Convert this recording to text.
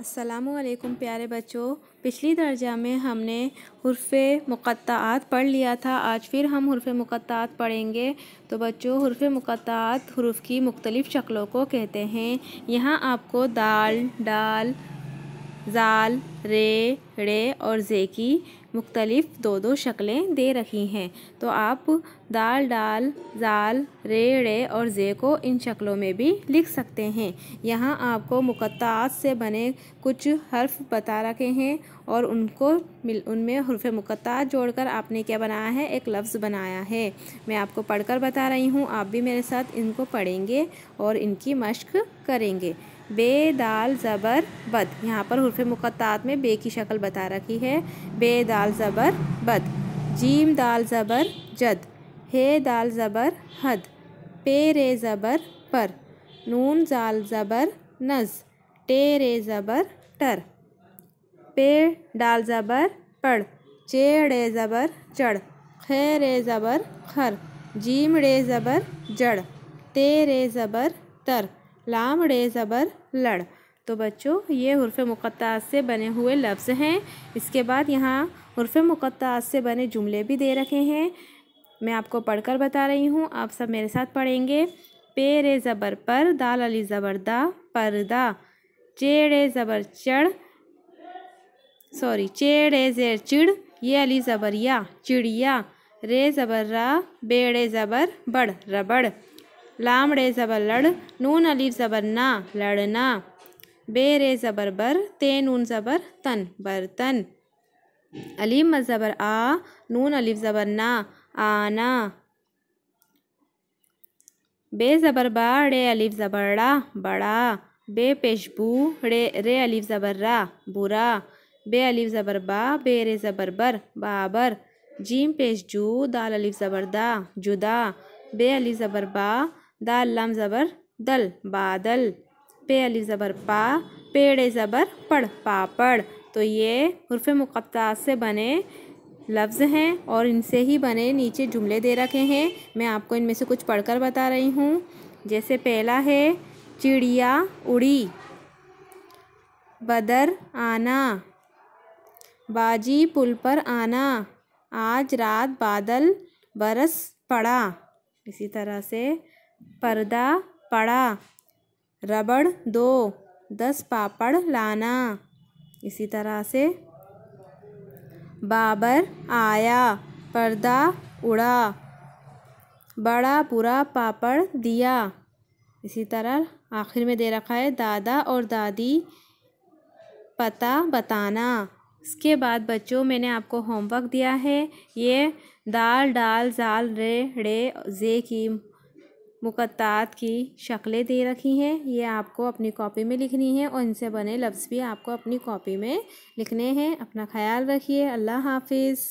असलकुम प्यारे बच्चों पिछली दर्जा में हमने हरफ मुक़ात पढ़ लिया था आज फिर हम हरफ मुक़ात पढ़ेंगे तो बच्चों हरफ मुक़ात हरूफ की मुख्तलिफ़ शक्लों को कहते हैं यहाँ आपको दाल डाल ज़ाल रे रे और जे की मुख्तलिफ़ दो दो शक्लें दे रखी हैं तो आप दाल डाल ज़ाल रे रे और जे को इन शक्लों में भी लिख सकते हैं यहाँ आपको मुकत्त से बने कुछ हर्फ बता रखे हैं और उनको मिल उनमें हरफ मुकत्त जोड़कर आपने क्या बनाया है एक लफ्ज़ बनाया है मैं आपको पढ़कर बता रही हूँ आप भी मेरे साथ इनको पढ़ेंगे और इनकी मश्क करेंगे बे दाल ज़बर बद यहाँ पर हरफ मुक़ात में बे की शक्ल बता रखी है बे दाल ज़बर बद जीम दाल ज़बर जद हे दाल ज़बर हद पे रे ज़बर पर नून जाल ज़बर नज टे रे ज़बर टर पे डाल ज़बर पढ़ चे रे ज़बर चढ़ खे रे ज़बर खर जीम रे ज़बर जड़ ते रे ज़बर तर लाम रे ज़बर लड़ तो बच्चों ये हरफ मुक़त्ता से बने हुए लफ्ज़ हैं इसके बाद यहाँ हरफ मुक़त्ता से बने जुमले भी दे रखे हैं मैं आपको पढ़कर बता रही हूँ आप सब मेरे साथ पढ़ेंगे पे रे ज़बर पर दाल अली ज़बरदा परदा चेड़े ज़बर चढ़ सॉरी चेड़े ज़ेर चिड़ ये अली ज़बर या चिड़िया रे ज़बर रा बेड़े ज़बर बड़ रबड़ लाम रे ज़बर लड़ नून अलीफ ज़बर ना लड़ना बे रे ज़बर बर ते नून ज़बर तन बर्तन अलीम ज़बर आ नून अलीफ ज़बर ना आना बे ज़बर बा रे अलीफ ज़बरड़ा बड़ा बे पेशबू रे रे अलीफ ज़बर्रा बुरा बे अलीफ ज़बर बा बे रे ज़बर बर बाबर जीम पेश जू दाल अलीफ ज़बरदा जुदा बे अलीफ ज़बर बा दाल लाम ज़बर दल बादल पे अली ज़बर पा पेड़ ज़बर पड़ पापड़ तो ये हरफ मुकता से बने लफ्ज़ हैं और इनसे ही बने नीचे जुमले दे रखे हैं मैं आपको इनमें से कुछ पढ़कर बता रही हूँ जैसे पहला है चिड़िया उड़ी बदर आना बाजी पुल पर आना आज रात बादल बरस पड़ा इसी तरह से पर्दा पड़ा रबड़ दो दस पापड़ लाना इसी तरह से बाबर आया पर्दा उड़ा बड़ा पूरा पापड़ दिया इसी तरह आखिर में दे रखा है दादा और दादी पता बताना इसके बाद बच्चों मैंने आपको होमवर्क दिया है ये दाल डाल जाल रे रे जे की मुकत्त की शक्लें दे रखी हैं ये आपको अपनी कॉपी में लिखनी है और इनसे बने लफ्ज़ भी आपको अपनी कॉपी में लिखने हैं अपना ख्याल रखिए अल्लाह हाफिज़